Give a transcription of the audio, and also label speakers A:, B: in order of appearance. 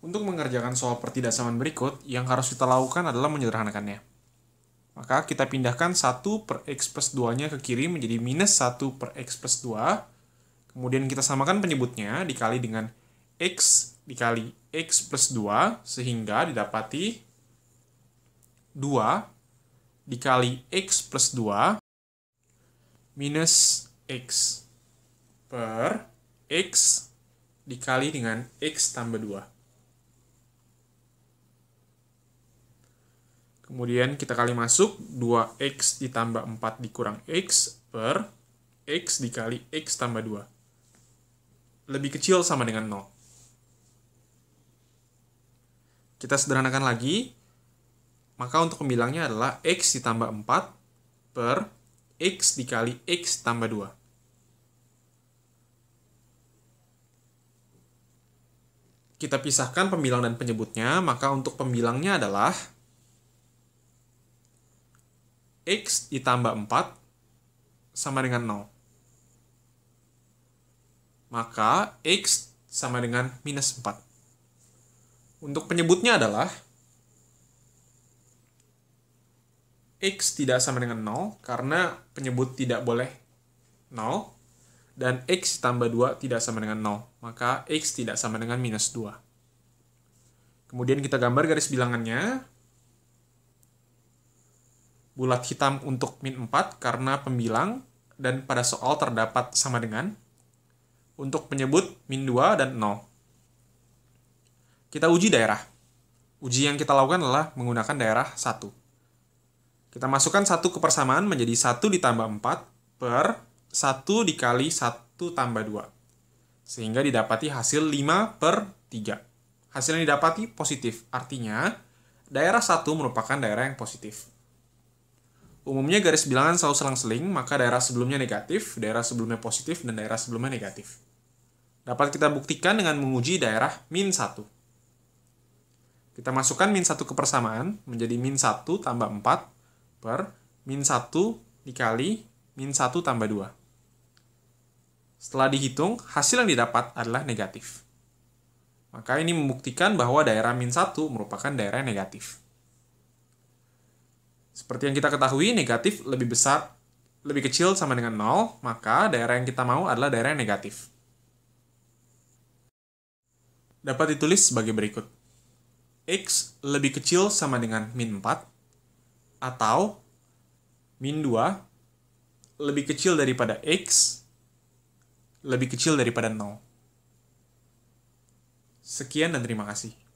A: Untuk mengerjakan soal pertidaksamaan berikut, yang harus kita lakukan adalah menyederhanakannya. Maka kita pindahkan 1 per x plus 2-nya ke kiri menjadi minus 1 per x plus 2. Kemudian kita samakan penyebutnya dikali dengan x dikali x plus 2 sehingga didapati 2 dikali x plus 2 minus x per x dikali dengan x tambah 2. Kemudian kita kali masuk 2x ditambah 4 dikurang x per x dikali x tambah 2. Lebih kecil sama dengan 0. Kita sederhanakan lagi. Maka untuk pembilangnya adalah x ditambah 4 per x dikali x tambah 2. Kita pisahkan pembilang dan penyebutnya, maka untuk pembilangnya adalah X ditambah 4 sama dengan 0. Maka X sama dengan minus 4. Untuk penyebutnya adalah X tidak sama dengan 0 karena penyebut tidak boleh 0 dan X tambah 2 tidak sama dengan 0 maka X tidak sama dengan minus 2 kemudian kita gambar garis bilangannya bulat hitam untuk min 4 karena pembilang dan pada soal terdapat sama dengan untuk penyebut min 2 dan 0. Kita uji daerah. Uji yang kita lakukan adalah menggunakan daerah 1. Kita masukkan satu kepersamaan menjadi 1 ditambah 4 per 1 dikali 1 tambah 2. Sehingga didapati hasil 5 per 3. Hasil yang didapati positif, artinya daerah 1 merupakan daerah yang positif. Umumnya garis bilangan selalu selang-seling, maka daerah sebelumnya negatif, daerah sebelumnya positif, dan daerah sebelumnya negatif. Dapat kita buktikan dengan menguji daerah min 1. Kita masukkan min 1 ke persamaan, menjadi min 1 tambah 4 per min 1 dikali min 1 tambah 2. Setelah dihitung, hasil yang didapat adalah negatif. Maka ini membuktikan bahwa daerah min 1 merupakan daerah negatif. Seperti yang kita ketahui, negatif lebih besar, lebih kecil sama dengan 0, maka daerah yang kita mau adalah daerah yang negatif. Dapat ditulis sebagai berikut. X lebih kecil sama dengan min 4, atau min 2 lebih kecil daripada X lebih kecil daripada 0. Sekian dan terima kasih.